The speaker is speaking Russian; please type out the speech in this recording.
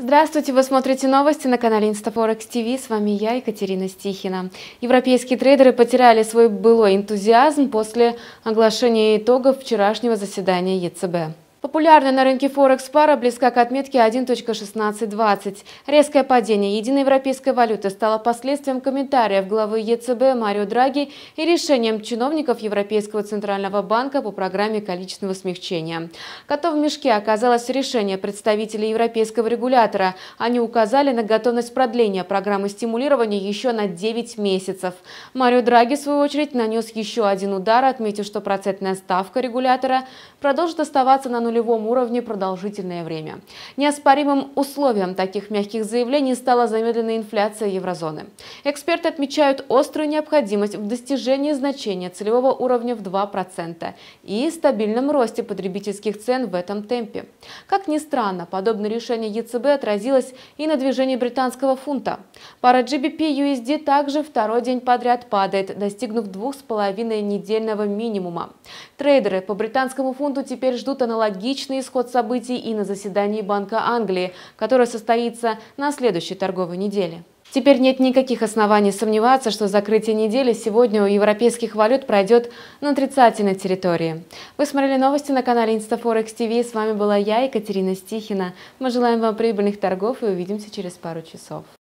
Здравствуйте, вы смотрите новости на канале Instaforex TV, с вами я, Екатерина Стихина. Европейские трейдеры потеряли свой былой энтузиазм после оглашения итогов вчерашнего заседания ЕЦБ. Популярная на рынке Форекс пара близка к отметке 1.1620. Резкое падение единой европейской валюты стало последствием комментариев главы ЕЦБ Марио Драги и решением чиновников Европейского Центрального банка по программе количественного смягчения. Котов в мешке оказалось решение представителей европейского регулятора. Они указали на готовность продления программы стимулирования еще на 9 месяцев. Марио Драги, в свою очередь, нанес еще один удар, отметив, что процентная ставка регулятора продолжит оставаться на нулевом уровне продолжительное время. Неоспоримым условием таких мягких заявлений стала замедленная инфляция еврозоны. Эксперты отмечают острую необходимость в достижении значения целевого уровня в 2% и стабильном росте потребительских цен в этом темпе. Как ни странно, подобное решение ЕЦБ отразилось и на движении британского фунта. Пара GBP-USD также второй день подряд падает, достигнув двух с половиной недельного минимума. Трейдеры по британскому фунту теперь ждут аналогичного логичный исход событий и на заседании Банка Англии, которое состоится на следующей торговой неделе. Теперь нет никаких оснований сомневаться, что закрытие недели сегодня у европейских валют пройдет на отрицательной территории. Вы смотрели новости на канале InstaForex TV. С вами была я, Екатерина Стихина. Мы желаем вам прибыльных торгов и увидимся через пару часов.